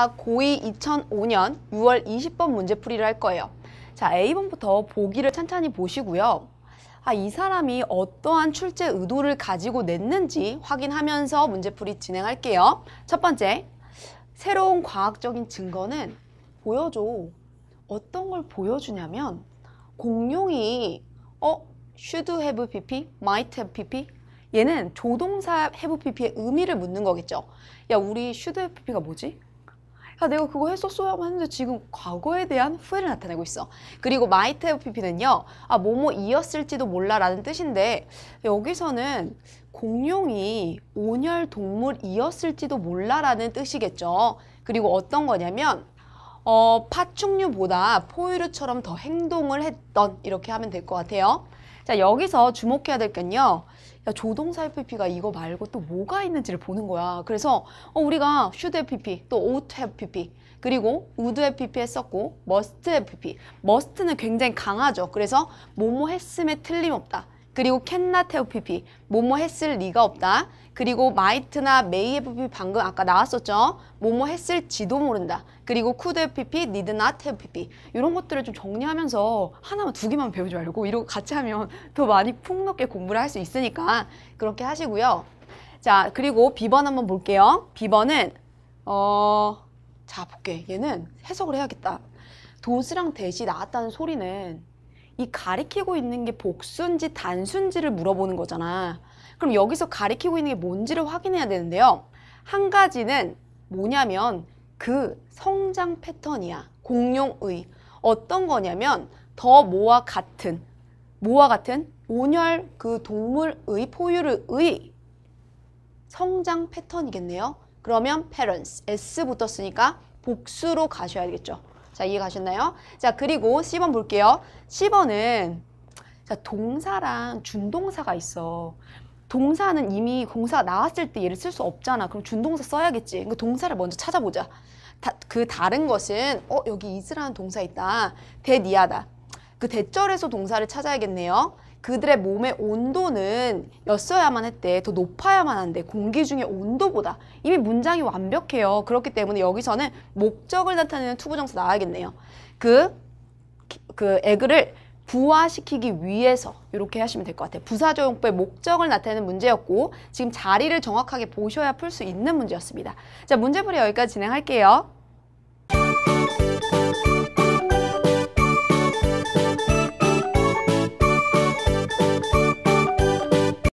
아, 고2 2005년 6월 20번 문제풀이를 할 거예요. 자, A번부터 보기를 천천히 보시고요. 아, 이 사람이 어떠한 출제 의도를 가지고 냈는지 확인하면서 문제풀이 진행할게요. 첫 번째, 새로운 과학적인 증거는 보여줘. 어떤 걸 보여주냐면 공룡이 어? should have pp? might have pp? 얘는 조동사 have pp의 의미를 묻는 거겠죠. 야, 우리 should have pp가 뭐지? 야, 아, 내가 그거 했었어야하는데 지금 과거에 대한 후회를 나타내고 있어. 그리고 마이트 FPP는요. 아, 뭐뭐 이었을지도 몰라라는 뜻인데 여기서는 공룡이 온열 동물이었을지도 몰라라는 뜻이겠죠. 그리고 어떤 거냐면 어, 파충류보다 포유류처럼 더 행동을 했던 이렇게 하면 될 것 같아요. 자, 여기서 주목해야 될 건요. 야, 조동사 FP가 이거 말고 또 뭐가 있는지를 보는 거야. 그래서 어, 우리가 should FPP, 또 ought FPP, 그리고 would FPP 했었고 must FPP. must는 굉장히 강하죠. 그래서 뭐뭐 했음에 틀림없다. 그리고 캔나 테오피피 뭐뭐 했을 리가 없다. 그리고 마이트나 메이에프피 방금 아까 나왔었죠. 뭐뭐 했을지도 모른다. 그리고 쿠드에피피, 니드나 테오피피 이런 것들을 좀 정리하면서 하나만 두 개만 배우지 말고 이러고 같이 하면 더 많이 폭넓게 공부를 할 수 있으니까 그렇게 하시고요. 자 그리고 비번 한번 볼게요. 비번은 어... 자 볼게. 얘는 해석을 해야겠다. 도스랑 대시 나왔다는 소리는 이 가리키고 있는 게 복수인지 단순지를 물어보는 거잖아. 그럼 여기서 가리키고 있는 게 뭔지를 확인해야 되는데요. 한 가지는 뭐냐면 그 성장 패턴이야. 공룡의. 어떤 거냐면 더 모와 같은, 모와 같은 온열 그 동물의 포유류의 성장 패턴이겠네요. 그러면 parents, s부터 쓰니까 복수로 가셔야겠죠. 자, 이해 가셨나요? 자, 그리고 10번 볼게요. 10번은 자, 동사랑 준동사가 있어. 동사는 이미 공사가 나왔을 때 얘를 쓸 수 없잖아. 그럼 준동사 써야겠지. 그 동사를 먼저 찾아보자. 다, 그 다른 것은 어 여기 이즈라는 동사 있다. 데니아다. 그 대절에서 동사를 찾아야겠네요. 그들의 몸의 온도는 였어야만 했대. 더 높아야만 한데 공기 중의 온도보다. 이미 문장이 완벽해요. 그렇기 때문에 여기서는 목적을 나타내는 투구정사 나와야겠네요. 그, 그 에그를 부화시키기 위해서 이렇게 하시면 될 것 같아요. 부사조용법의 목적을 나타내는 문제였고 지금 자리를 정확하게 보셔야 풀 수 있는 문제였습니다. 자, 문제풀이 여기까지 진행할게요.